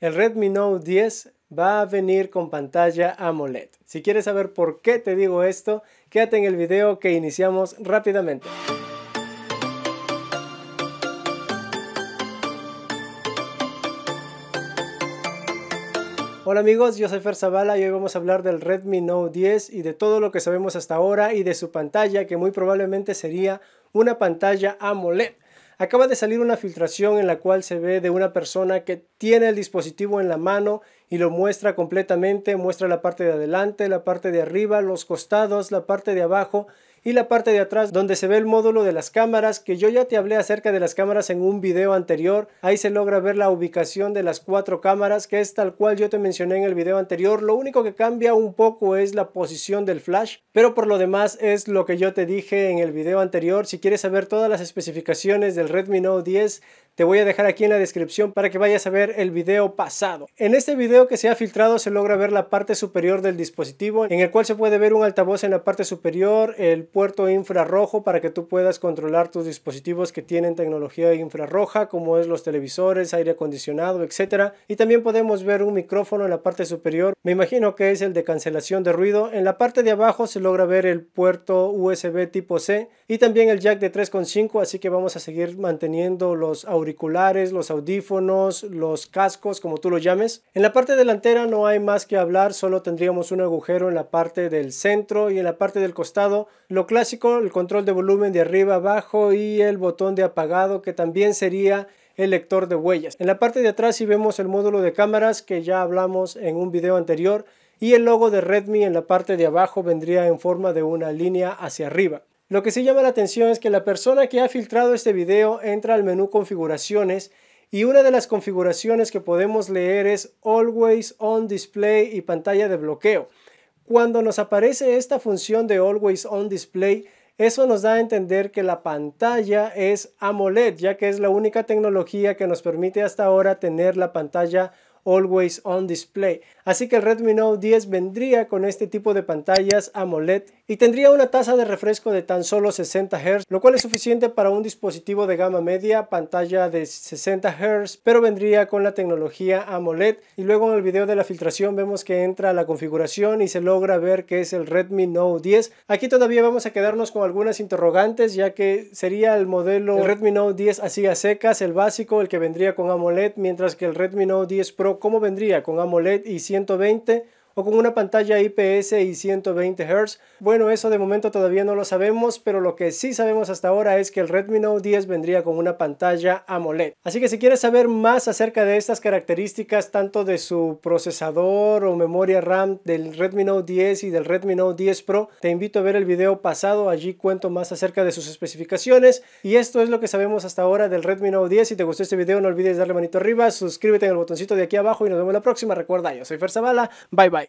El Redmi Note 10 va a venir con pantalla AMOLED. Si quieres saber por qué te digo esto, quédate en el video que iniciamos rápidamente. Hola amigos, yo soy Fer Zavala y hoy vamos a hablar del Redmi Note 10 y de todo lo que sabemos hasta ahora y de su pantalla que muy probablemente sería una pantalla AMOLED. Acaba de salir una filtración en la cual se ve de una persona que tiene el dispositivo en la mano y lo muestra completamente, muestra la parte de adelante, la parte de arriba, los costados, la parte de abajo y la parte de atrás donde se ve el módulo de las cámaras que yo ya te hablé acerca de las cámaras en un video anterior ahí se logra ver la ubicación de las cuatro cámaras que es tal cual yo te mencioné en el video anterior lo único que cambia un poco es la posición del flash pero por lo demás es lo que yo te dije en el video anterior si quieres saber todas las especificaciones del Redmi Note 10 te voy a dejar aquí en la descripción para que vayas a ver el video pasado. En este video que se ha filtrado se logra ver la parte superior del dispositivo en el cual se puede ver un altavoz en la parte superior, el puerto infrarrojo para que tú puedas controlar tus dispositivos que tienen tecnología infrarroja como es los televisores, aire acondicionado, etcétera. Y también podemos ver un micrófono en la parte superior, me imagino que es el de cancelación de ruido. En la parte de abajo se logra ver el puerto USB tipo C y también el jack de 3.5, así que vamos a seguir manteniendo los auriculares auriculares, los audífonos, los cascos, como tú lo llames. En la parte delantera no hay más que hablar, solo tendríamos un agujero en la parte del centro y en la parte del costado. Lo clásico, el control de volumen de arriba abajo y el botón de apagado que también sería el lector de huellas. En la parte de atrás sí vemos el módulo de cámaras que ya hablamos en un video anterior y el logo de Redmi en la parte de abajo vendría en forma de una línea hacia arriba. Lo que sí llama la atención es que la persona que ha filtrado este video entra al menú configuraciones y una de las configuraciones que podemos leer es Always On Display y pantalla de bloqueo. Cuando nos aparece esta función de Always On Display, eso nos da a entender que la pantalla es AMOLED, ya que es la única tecnología que nos permite hasta ahora tener la pantalla Always On Display. Así que el Redmi Note 10 vendría con este tipo de pantallas AMOLED y tendría una tasa de refresco de tan solo 60 Hz, lo cual es suficiente para un dispositivo de gama media, pantalla de 60 Hz, pero vendría con la tecnología AMOLED y luego en el video de la filtración vemos que entra la configuración y se logra ver que es el Redmi Note 10. Aquí todavía vamos a quedarnos con algunas interrogantes ya que sería el modelo Redmi Note 10 así a secas, el básico, el que vendría con AMOLED, mientras que el Redmi Note 10 Pro ¿cómo vendría? Con AMOLED y 120 o con una pantalla IPS y 120 Hz. Bueno, eso de momento todavía no lo sabemos, pero lo que sí sabemos hasta ahora es que el Redmi Note 10 vendría con una pantalla AMOLED. Así que si quieres saber más acerca de estas características, tanto de su procesador o memoria RAM del Redmi Note 10 y del Redmi Note 10 Pro, te invito a ver el video pasado, allí cuento más acerca de sus especificaciones. Y esto es lo que sabemos hasta ahora del Redmi Note 10. Si te gustó este video, no olvides darle manito arriba, suscríbete en el botoncito de aquí abajo y nos vemos la próxima. Recuerda, yo soy Fer Zavala. Bye bye.